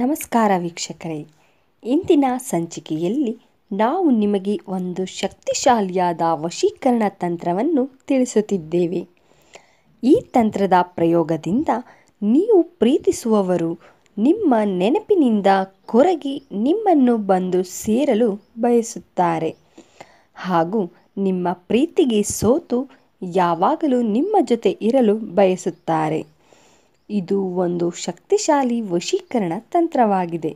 ನಮಸ್ಕಾರ ವೀಕ್ಷಕರೇ ಇಂದಿನ ಸಂಚಿಕೆಯಲ್ಲಿ ನಾವು ನಿಮಗೆ ಒಂದು ಶಕ್ತಿಶಾಲಿಯಾದ ವಶೀಕರಣ ತಂತ್ರವನ್ನು ತಿಳಿಸುತ್ತಿದ್ದೇವೆ ಈ ತಂತ್ರದ ಪ್ರಯೋಗದಿಂದ ನೀವು ಪ್ರೀತಿಸುವವರು ನಿಮ್ಮ ನೆನಪಿನಿಂದ ಕೊರಗಿ ನಿಮ್ಮನ್ನು ಬಂದು ಸೇರಲು ಬಯಸುತ್ತಾರೆ ಹಾಗೂ ನಿಮ್ಮ ಪ್ರೀತಿಗೆ ಸೋತು ಯಾವಾಗಲೂ ನಿಮ್ಮ ಜೊತೆ ಇರಲು ಬಯಸುತ್ತಾರೆ ಇದು ಒಂದು ಶಕ್ತಿಶಾಲಿ ವಶೀಕರಣ ತಂತ್ರವಾಗಿದೆ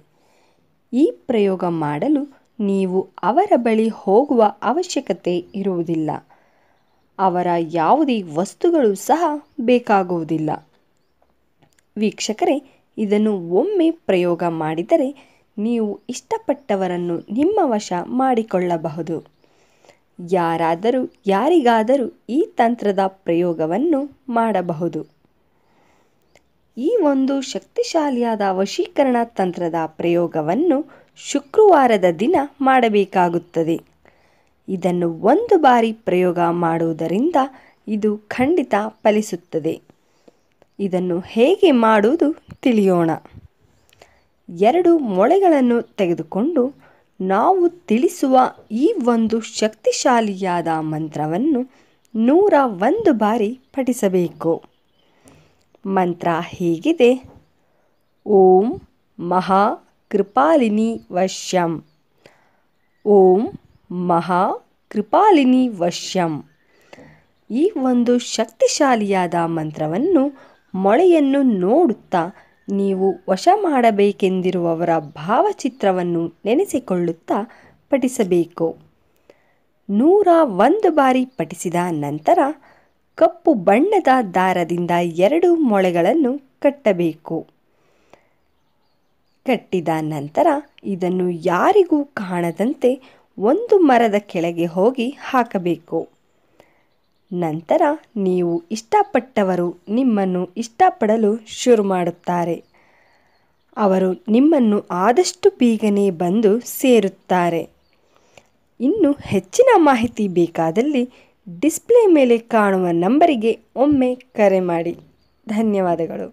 ಈ ಪ್ರಯೋಗ ಮಾಡಲು ನೀವು ಅವರ ಬಳಿ ಹೋಗುವ ಅವಶ್ಯಕತೆ ಇರುವುದಿಲ್ಲ ಅವರ ಯಾವುದೇ ವಸ್ತುಗಳು ಸಹ ಬೇಕಾಗುವುದಿಲ್ಲ ವೀಕ್ಷಕರೇ ಇದನ್ನು ಒಮ್ಮೆ ಪ್ರಯೋಗ ಮಾಡಿದರೆ ನೀವು ಇಷ್ಟಪಟ್ಟವರನ್ನು ನಿಮ್ಮ ವಶ ಮಾಡಿಕೊಳ್ಳಬಹುದು ಯಾರಾದರೂ ಯಾರಿಗಾದರೂ ಈ ತಂತ್ರದ ಪ್ರಯೋಗವನ್ನು ಮಾಡಬಹುದು ಈ ಒಂದು ಶಕ್ತಿಶಾಲಿಯಾದ ವಶೀಕರಣ ತಂತ್ರದ ಪ್ರಯೋಗವನ್ನು ಶುಕ್ರವಾರದ ದಿನ ಮಾಡಬೇಕಾಗುತ್ತದೆ ಇದನ್ನು ಒಂದು ಬಾರಿ ಪ್ರಯೋಗ ಮಾಡುವುದರಿಂದ ಇದು ಖಂಡಿತ ಫಲಿಸುತ್ತದೆ ಇದನ್ನು ಹೇಗೆ ಮಾಡುವುದು ತಿಳಿಯೋಣ ಎರಡು ಮೊಳೆಗಳನ್ನು ತೆಗೆದುಕೊಂಡು ನಾವು ತಿಳಿಸುವ ಈ ಒಂದು ಶಕ್ತಿಶಾಲಿಯಾದ ಮಂತ್ರವನ್ನು ನೂರ ಒಂದು ಬಾರಿ ಪಠಿಸಬೇಕು ಮಂತ್ರ ಹೀಗಿದೆ ಓಂ ಮಹಾ ಕೃಪಾಲಿನಿ ವಶ್ಯಂ ಓಂ ಮಹಾ ಕೃಪಾಲಿನಿ ವಶ್ಯಂ ಈ ಒಂದು ಶಕ್ತಿಶಾಲಿಯಾದ ಮಂತ್ರವನ್ನು ಮೊಳೆಯನ್ನು ನೋಡುತ್ತಾ ನೀವು ವಶ ಮಾಡಬೇಕೆಂದಿರುವವರ ಭಾವಚಿತ್ರವನ್ನು ನೆನೆಸಿಕೊಳ್ಳುತ್ತಾ ಪಠಿಸಬೇಕು ನೂರ ಒಂದು ಬಾರಿ ಪಠಿಸಿದ ನಂತರ ಕಪ್ಪು ಬಣ್ಣದ ದಾರದಿಂದ ಎರಡು ಮೊಳೆಗಳನ್ನು ಕಟ್ಟಬೇಕು ಕಟ್ಟಿದ ನಂತರ ಇದನ್ನು ಯಾರಿಗೂ ಕಾಣದಂತೆ ಒಂದು ಮರದ ಕೆಳಗೆ ಹೋಗಿ ಹಾಕಬೇಕು ನಂತರ ನೀವು ಇಷ್ಟಪಟ್ಟವರು ನಿಮ್ಮನ್ನು ಇಷ್ಟಪಡಲು ಶುರು ಮಾಡುತ್ತಾರೆ ಅವರು ನಿಮ್ಮನ್ನು ಆದಷ್ಟು ಬೇಗನೆ ಬಂದು ಸೇರುತ್ತಾರೆ ಇನ್ನು ಹೆಚ್ಚಿನ ಮಾಹಿತಿ ಬೇಕಾದಲ್ಲಿ ಡಿಸ್ಪ್ಲೇ ಮೇಲೆ ಕಾಣುವ ನಂಬರಿಗೆ ಒಮ್ಮೆ ಕರೆ ಮಾಡಿ ಧನ್ಯವಾದಗಳು